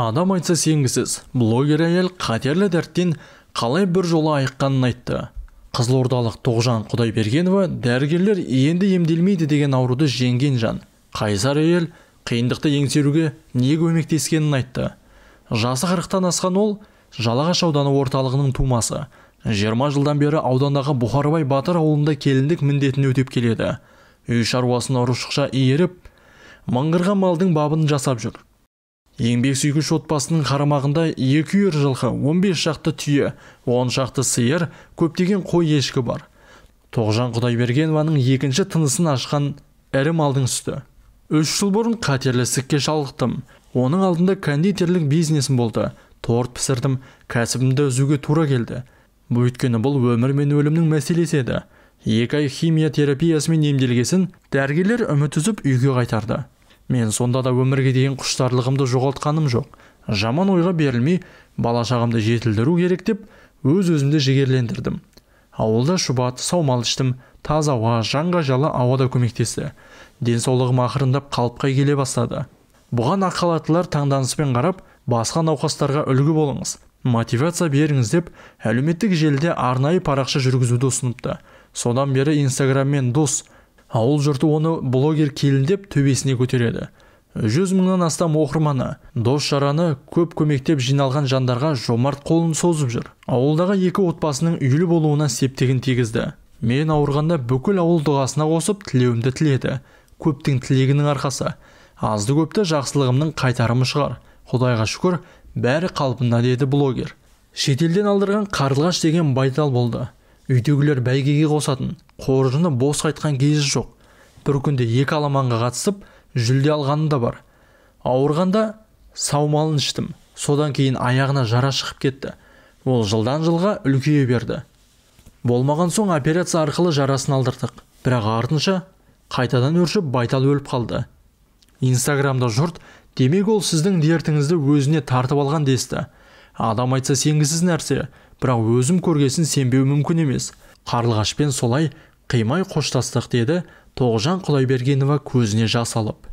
адам айтса сенгісіз блогер әйел қатерлі дерттен қалай бір жолы айыққанын айтты қызылордалық тоғжан құдайбергенова дәрігерлер енді емделмейді деген ауруды жеңген жан қайсар әйел қиындықты еңсеруге не көмектескенін айтты жасы қырықтан асқан ол жалағаш ауданы орталығының тумасы 20 жылдан бері аудандағы бұхарбай батыр ауылында келіндік міндетін өтеп келеді үй шаруасына ұрышықша иіріп мыңғырған малдың бабын жасап жүр Еңбек сүйгіш отбасының қарамағында екі үйір жылқы 15 шақты түйе 10 шақты сиыр көптеген қой ешкі бар тоғжан құдайбергенованың екінші тынысын ашқан ірі малдың сүті үш жыл бұрын қатерлі ісікке шалдықтым оның алдында кондитерлік бизнесім болды торт пісірдім кәсібімді үзуге тура келді өйткені бұл өмір мен өлімнің мәселесі еді екі ай химия терапиясымен емделгесін дәрігерлер үміт үзіп үйге қайтарды мен сонда да өмірге деген құштарлығымды жоғалтқаным жоқ жаман ойға берілмей бала шағамды жетілдіру керек деп өз өзімді жігерлендірдім ауылда шұбат саумал іштім таза ауа жанға жалы ауа да көмектесті денсаулығым ақырындап қалыпқа келе бастады бұған ақ халаттылар таңданыспен қарап басқа науқастарға үлгі болыңыз мотивация беріңіз деп әлеуметтік желіде арнайы парақша жүргізуді ұсыныпты содан бері инстаграммен дос ауыл жұрты оны блогер келін деп төбесіне көтереді жүз мыңнан астам оқырманы дос жараны көп көмектеп жиналған жандарға жомарт қолын созып жүр ауылдағы екі отбасының үйлі болуына септігін тигізді мен ауырғанда бүкіл ауыл дұғасына қосып тілеуімді тіледі көптің тілегінің арқасы азды көпті жақсылығымның қайтарымы шығар құдайға шүкір бәрі қалпында деді блогер шетелден алдырған қарлығаш деген байтал болды үйдегілер бәйгеге қосатын қоржыны бос қайтқан кезі жоқ бір күнде екі аламанға қатысып жүлде алғаны да бар ауырғанда саумалын іштім содан кейін аяғына жара шығып кетті ол жылдан жылға үлкейе берді болмаған соң операция арқылы жарасын алдырдық бірақ артынша қайтадан өршіп байтал өліп қалды инстаграмда жұрт демек ол сіздің дертіңізді өзіне тартып алған десті адам айтса сенгісіз нәрсе бірақ өзім көргесін сенбеу мүмкін емес қарлығашпен солай қимай қоштастық деді тоғжан құдайбергенова көзіне жас алып